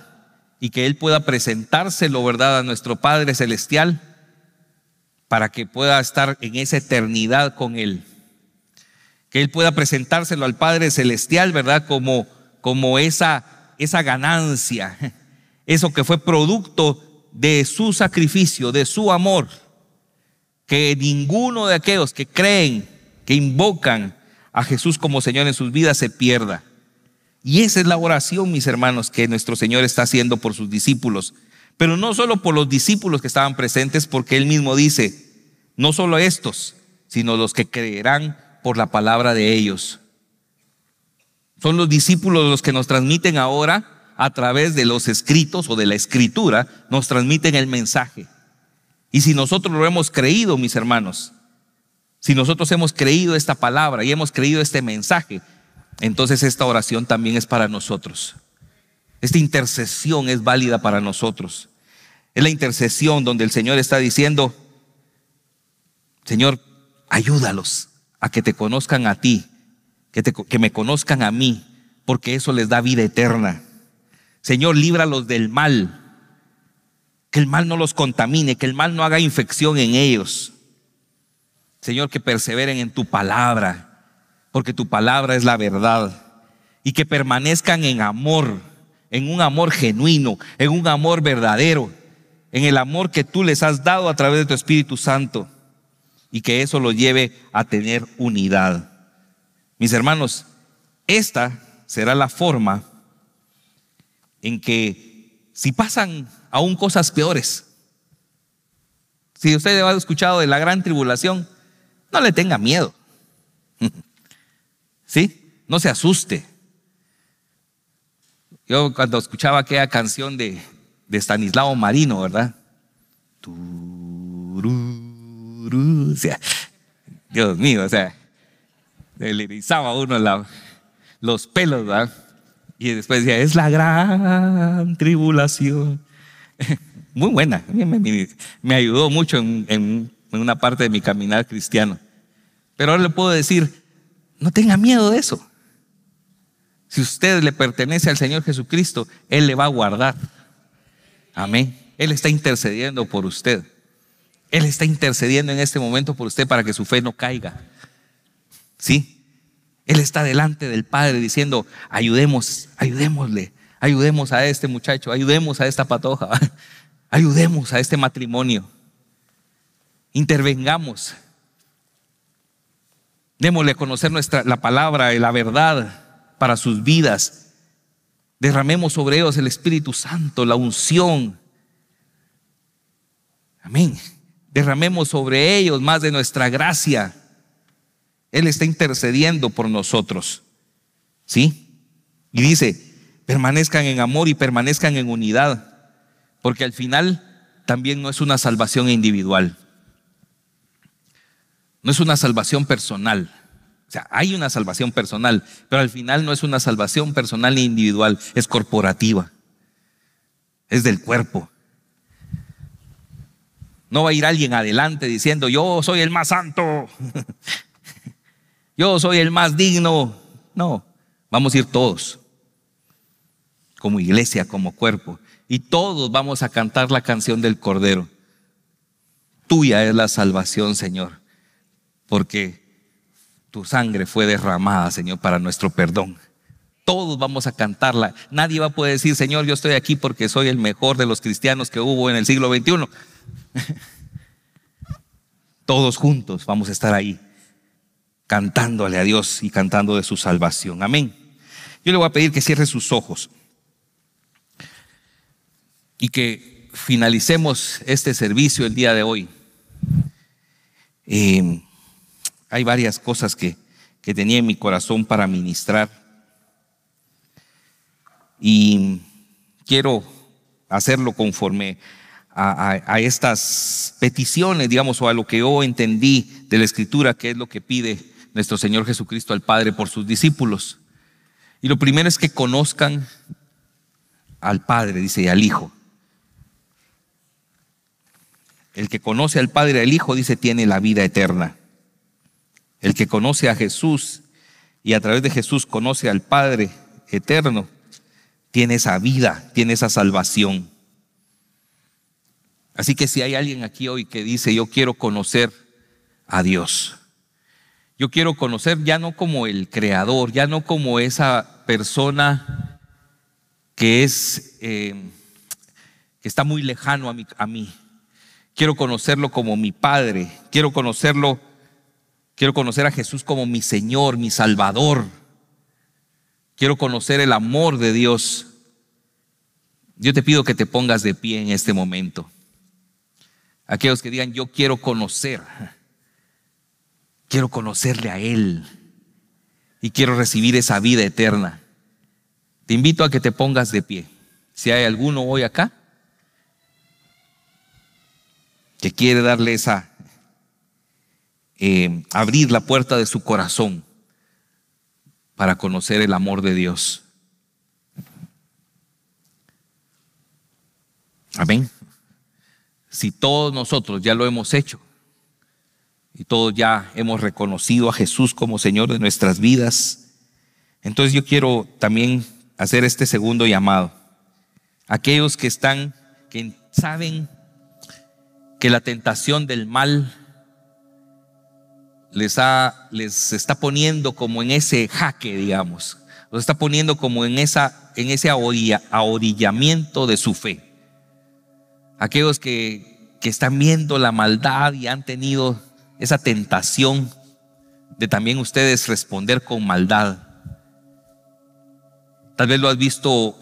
y que Él pueda presentárselo, ¿verdad?, a nuestro Padre Celestial para que pueda estar en esa eternidad con Él. Que Él pueda presentárselo al Padre Celestial, ¿verdad?, como, como esa, esa ganancia, eso que fue producto de su sacrificio, de su amor. Que ninguno de aquellos que creen, que invocan a Jesús como Señor en sus vidas se pierda y esa es la oración, mis hermanos, que nuestro Señor está haciendo por sus discípulos. Pero no solo por los discípulos que estaban presentes, porque Él mismo dice, no solo estos, sino los que creerán por la palabra de ellos. Son los discípulos los que nos transmiten ahora, a través de los escritos o de la escritura, nos transmiten el mensaje. Y si nosotros lo hemos creído, mis hermanos, si nosotros hemos creído esta palabra y hemos creído este mensaje, entonces esta oración también es para nosotros. Esta intercesión es válida para nosotros. Es la intercesión donde el Señor está diciendo, Señor, ayúdalos a que te conozcan a ti, que, me conozcan a mí, porque eso les da vida eterna. Señor, líbralos del mal, que el mal no los contamine, que el mal no haga infección en ellos. Señor, que perseveren en tu palabra, porque tu palabra es la verdad, y que permanezcan en amor, en un amor genuino, en un amor verdadero, en el amor que tú les has dado a través de tu Espíritu Santo, y que eso lo lleve a tener unidad. Mis hermanos, esta será la forma en que si pasan aún cosas peores, si usted ha escuchado de la gran tribulación, no le tenga miedo. ¿Sí? No se asuste. Yo cuando escuchaba aquella canción de, de Stanislao Marino, ¿verdad? Dios mío, o sea, le erizaba uno los pelos, ¿verdad? Y después decía, es la gran tribulación. Muy buena, me, ayudó mucho en, en, una parte de mi caminar cristiano. Pero ahora le puedo decir, no tenga miedo de eso. Si usted le pertenece al Señor Jesucristo, Él le va a guardar. Amén. Él está intercediendo por usted. Él está intercediendo en este momento por usted para que su fe no caiga. ¿Sí? Él está delante del Padre diciendo, ayudemos, ayudémosle, ayudemos a este muchacho, ayudemos a esta patoja, ayudemos a este matrimonio. Intervengamos. Démosle conocer nuestra, la palabra y la verdad para sus vidas. Derramemos sobre ellos el Espíritu Santo, la unción. Amén. Derramemos sobre ellos más de nuestra gracia. Él está intercediendo por nosotros. ¿Sí? Y dice, permanezcan en amor y permanezcan en unidad, porque al final también no es una salvación individual. No es una salvación personal. O sea, hay una salvación personal, pero al final no es una salvación personal ni e individual, es corporativa. Es del cuerpo. No va a ir alguien adelante diciendo, yo soy el más santo, yo soy el más digno. No, vamos a ir todos, como iglesia, como cuerpo, y todos vamos a cantar la canción del Cordero. Tuya es la salvación, Señor porque tu sangre fue derramada, Señor, para nuestro perdón. Todos vamos a cantarla. Nadie va a poder decir, Señor, yo estoy aquí porque soy el mejor de los cristianos que hubo en el siglo XXI. Todos juntos vamos a estar ahí, cantándole a Dios y cantando de su salvación. Amén. Yo le voy a pedir que cierre sus ojos y que finalicemos este servicio el día de hoy. Eh, hay varias cosas que, que tenía en mi corazón para ministrar. Y quiero hacerlo conforme a, a, estas peticiones, digamos, o a lo que yo entendí de la Escritura, que es lo que pide nuestro Señor Jesucristo al Padre por sus discípulos. Y lo primero es que conozcan al Padre, dice, y al Hijo. El que conoce al Padre y al Hijo, dice, tiene la vida eterna. El que conoce a Jesús y a través de Jesús conoce al Padre eterno, tiene esa vida, tiene esa salvación. Así que si hay alguien aquí hoy que dice, yo quiero conocer a Dios, yo quiero conocer ya no como el creador, ya no como esa persona que es, eh, que está muy lejano a mí, a mí. Quiero conocerlo como mi padre, quiero conocerlo Quiero conocer a Jesús como mi Señor, mi Salvador. Quiero conocer el amor de Dios. Yo te pido que te pongas de pie en este momento. Aquellos que digan, yo quiero conocer. Quiero conocerle a Él. Y quiero recibir esa vida eterna. Te invito a que te pongas de pie. Si hay alguno hoy acá que quiere darle esa eh, abrir la puerta de su corazón para conocer el amor de Dios. Amén. Si todos nosotros ya lo hemos hecho y todos ya hemos reconocido a Jesús como Señor de nuestras vidas, entonces yo quiero también hacer este segundo llamado. Aquellos que están, que saben que la tentación del mal les, está poniendo como en ese jaque, digamos. Los está poniendo como en, esa, en ese ahorillamiento de su fe. Aquellos que, que están viendo la maldad y han tenido esa tentación de también ustedes responder con maldad. Tal vez lo has visto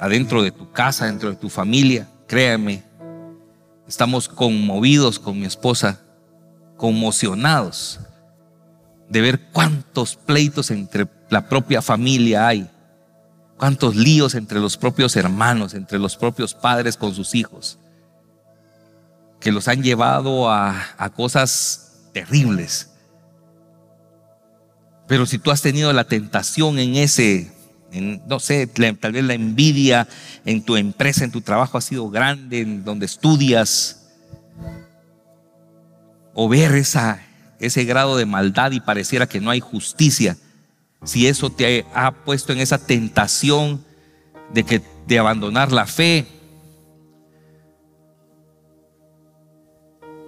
adentro de tu casa, dentro de tu familia. Créame, estamos conmovidos con mi esposa, conmocionados de ver cuántos pleitos entre la propia familia hay, cuántos líos entre los propios hermanos, entre los propios padres con sus hijos, que los han llevado a, cosas terribles. Pero si tú has tenido la tentación en ese, no sé, tal vez la envidia en tu empresa, en tu trabajo ha sido grande, en donde estudias, o ver esa, ese grado de maldad y pareciera que no hay justicia, si eso te ha puesto en esa tentación de, que, abandonar la fe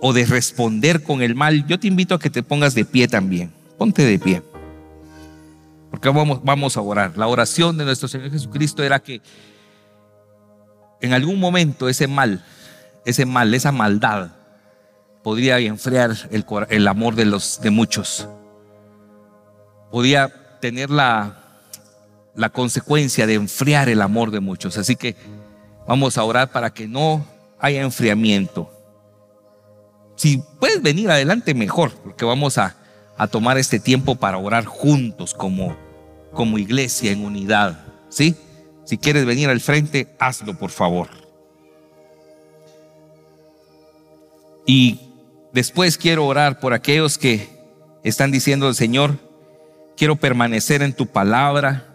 o de responder con el mal, yo te invito a que te pongas de pie también. Ponte de pie. Porque vamos, vamos a orar. La oración de nuestro Señor Jesucristo era que en algún momento ese mal, ese mal, esa maldad, podría enfriar el, amor de, los, de muchos. Podía tener la, la consecuencia de enfriar el amor de muchos. Así que vamos a orar para que no haya enfriamiento. Si puedes venir adelante, mejor, porque vamos a, tomar este tiempo para orar juntos como, como iglesia en unidad. ¿sí? Si quieres venir al frente, hazlo, por favor. Y Después quiero orar por aquellos que están diciendo al Señor, quiero permanecer en tu palabra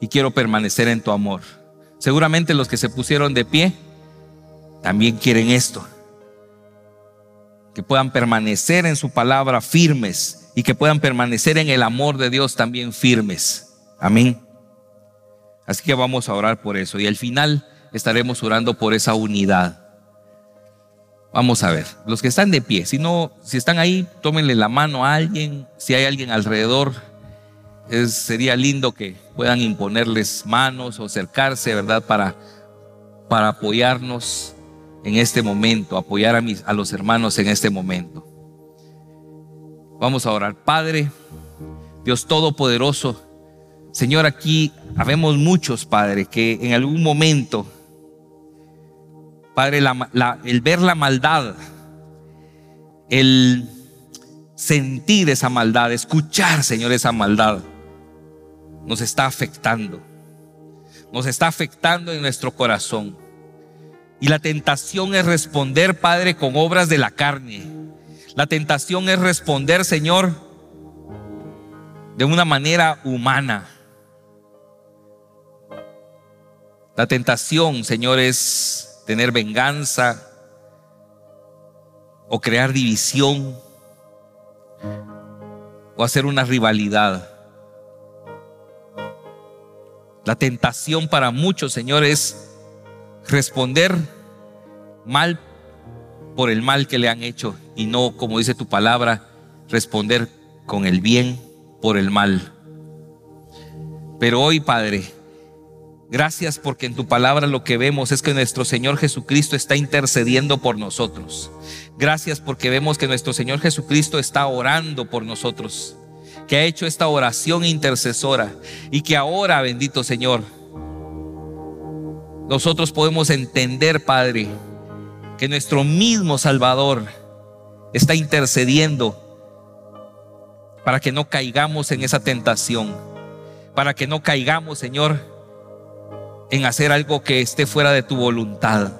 y quiero permanecer en tu amor. Seguramente los que se pusieron de pie también quieren esto. Que puedan permanecer en su palabra firmes y que puedan permanecer en el amor de Dios también firmes. Amén. Así que vamos a orar por eso y al final estaremos orando por esa unidad. Vamos a ver, los que están de pie, si no, si están ahí, tómenle la mano a alguien, si hay alguien alrededor, sería lindo que puedan imponerles manos o acercarse, ¿verdad? Para, para apoyarnos en este momento, apoyar a, mis, a los hermanos en este momento. Vamos a orar. Padre, Dios Todopoderoso, Señor, aquí habemos muchos, Padre, que en algún momento Padre, el ver la maldad, el sentir esa maldad, escuchar, Señor, esa maldad, nos está afectando. Nos está afectando en nuestro corazón. Y la tentación es responder, Padre, con obras de la carne. La tentación es responder, Señor, de una manera humana. La tentación, Señor, es tener venganza o crear división o hacer una rivalidad. La tentación para muchos, Señor, es responder mal por el mal que le han hecho y no, como dice tu palabra, responder con el bien por el mal. Pero hoy, Padre, Gracias porque en tu palabra lo que vemos es que nuestro Señor Jesucristo está intercediendo por nosotros. Gracias porque vemos que nuestro Señor Jesucristo está orando por nosotros, que ha hecho esta oración intercesora y que ahora, bendito Señor, nosotros podemos entender, Padre, que nuestro mismo Salvador está intercediendo para que no caigamos en esa tentación, para que no caigamos, Señor, en hacer algo que esté fuera de tu voluntad.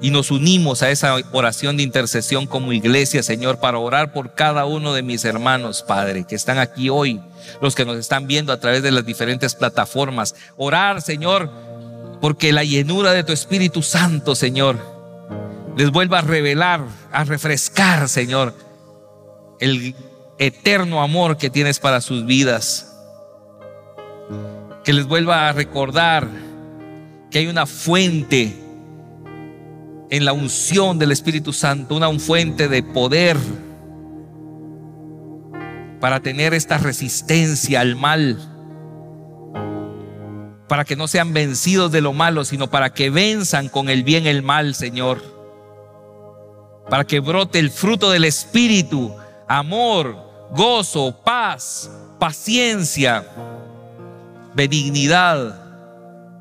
Y nos unimos a esa oración de intercesión como iglesia, Señor, para orar por cada uno de mis hermanos, Padre, que están aquí hoy, los que nos están viendo a través de las diferentes plataformas. Orar, Señor, porque la llenura de tu Espíritu Santo, Señor, les vuelva a revelar, a refrescar, Señor, el eterno amor que tienes para sus vidas que les vuelva a recordar que hay una fuente en la unción del Espíritu Santo, una fuente de poder para tener esta resistencia al mal, para que no sean vencidos de lo malo, sino para que venzan con el bien el mal, Señor, para que brote el fruto del Espíritu, amor, gozo, paz, paciencia, benignidad,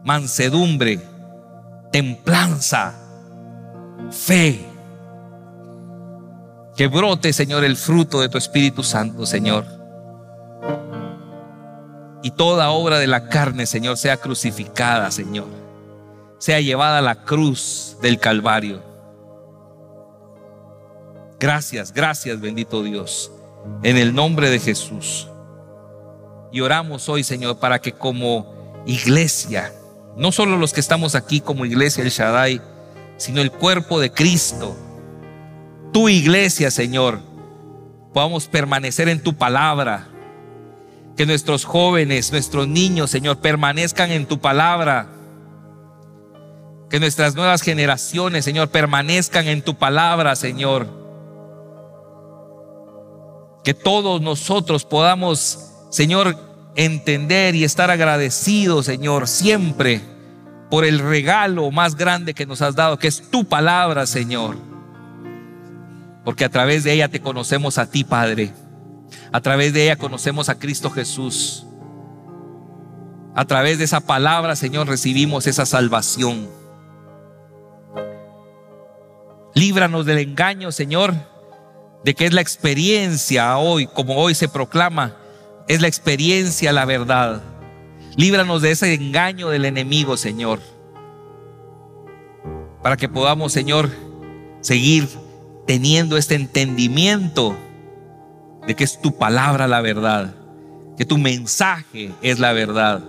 mansedumbre, templanza, fe. Que brote, Señor, el fruto de tu Espíritu Santo, Señor. Y toda obra de la carne, Señor, sea crucificada, Señor. Sea llevada a la cruz del Calvario. Gracias, gracias, bendito Dios. En el nombre de Jesús. Y oramos hoy, Señor, para que como iglesia, no solo los que estamos aquí como iglesia El Shaddai, sino el cuerpo de Cristo, tu iglesia, Señor, podamos permanecer en tu palabra. Que nuestros jóvenes, nuestros niños, Señor, permanezcan en tu palabra. Que nuestras nuevas generaciones, Señor, permanezcan en tu palabra, Señor. Que todos nosotros podamos Señor, entender y estar agradecido, Señor, siempre por el regalo más grande que nos has dado, que es tu palabra, Señor. Porque a través de ella te conocemos a ti, Padre. A través de ella conocemos a Cristo Jesús. A través de esa palabra, Señor, recibimos esa salvación. Líbranos del engaño, Señor, de que es la experiencia hoy, como hoy se proclama, es la experiencia, la verdad. Líbranos de ese engaño del enemigo, Señor. Para que podamos, Señor, seguir teniendo este entendimiento de que es tu palabra la verdad, que tu mensaje es la verdad.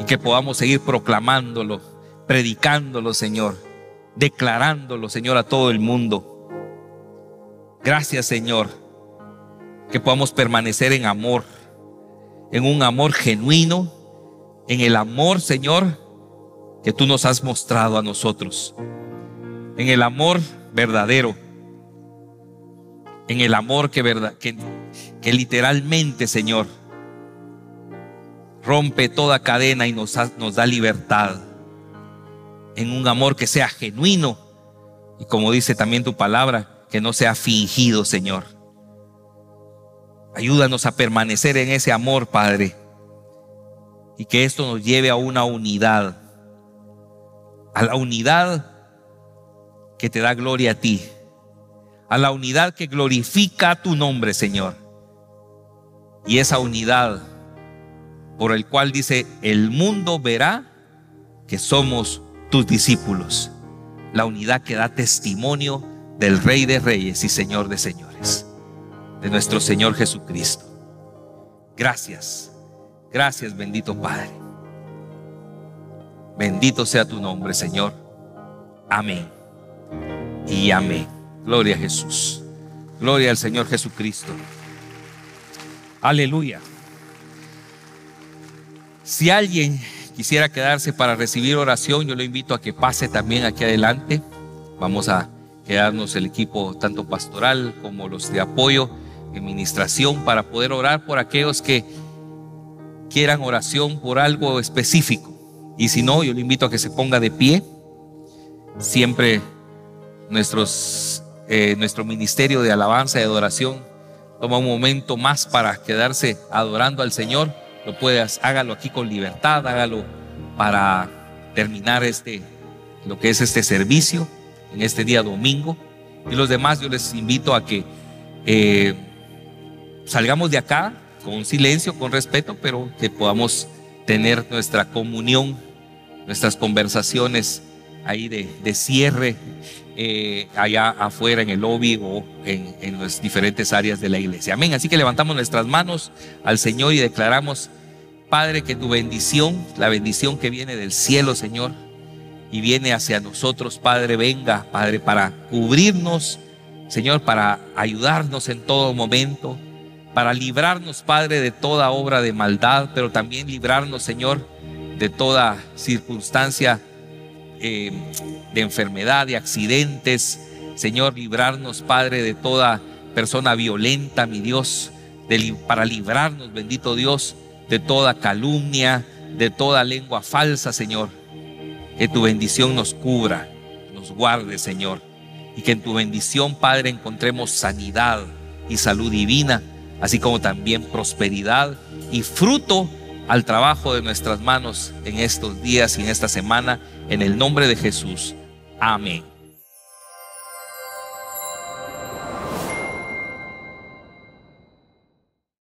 Y que podamos seguir proclamándolo, predicándolo, Señor, declarándolo, Señor, a todo el mundo. Gracias, Señor que podamos permanecer en amor, en un amor genuino, en el amor, Señor, que tú nos has mostrado a nosotros, en el amor verdadero, en el amor que, verdad, que, literalmente, Señor, rompe toda cadena y nos, nos da libertad, en un amor que sea genuino y como dice también tu palabra, que no sea fingido, Señor. Ayúdanos a permanecer en ese amor, Padre. Y que esto nos lleve a una unidad. A la unidad que te da gloria a ti. A la unidad que glorifica tu nombre, Señor. Y esa unidad por el cual dice, el mundo verá que somos tus discípulos. La unidad que da testimonio del Rey de Reyes y Señor de Señores de nuestro Señor Jesucristo. Gracias, gracias bendito Padre. Bendito sea tu nombre, Señor. Amén. Y amén. Gloria a Jesús. Gloria al Señor Jesucristo. Aleluya. Si alguien quisiera quedarse para recibir oración, yo lo invito a que pase también aquí adelante. Vamos a quedarnos el equipo tanto pastoral como los de apoyo administración para poder orar por aquellos que quieran oración por algo específico. Y si no, yo le invito a que se ponga de pie. Siempre nuestros, eh, nuestro ministerio de alabanza y adoración toma un momento más para quedarse adorando al Señor. Lo puedas, hágalo aquí con libertad, hágalo para terminar este, lo que es este servicio en este día domingo. Y los demás yo les invito a que eh, salgamos de acá con silencio, con respeto, pero que podamos tener nuestra comunión, nuestras conversaciones ahí de, cierre eh, allá afuera en el lobby o en, en las diferentes áreas de la iglesia. Amén. Así que levantamos nuestras manos al Señor y declaramos, Padre, que tu bendición, la bendición que viene del cielo, Señor, y viene hacia nosotros, Padre, venga, Padre, para cubrirnos, Señor, para ayudarnos en todo momento para librarnos, Padre, de toda obra de maldad, pero también librarnos, Señor, de toda circunstancia eh, de enfermedad, de accidentes. Señor, librarnos, Padre, de toda persona violenta, mi Dios, para librarnos, bendito Dios, de toda calumnia, de toda lengua falsa, Señor. Que tu bendición nos cubra, nos guarde, Señor. Y que en tu bendición, Padre, encontremos sanidad y salud divina así como también prosperidad y fruto al trabajo de nuestras manos en estos días y en esta semana, en el nombre de Jesús. Amén.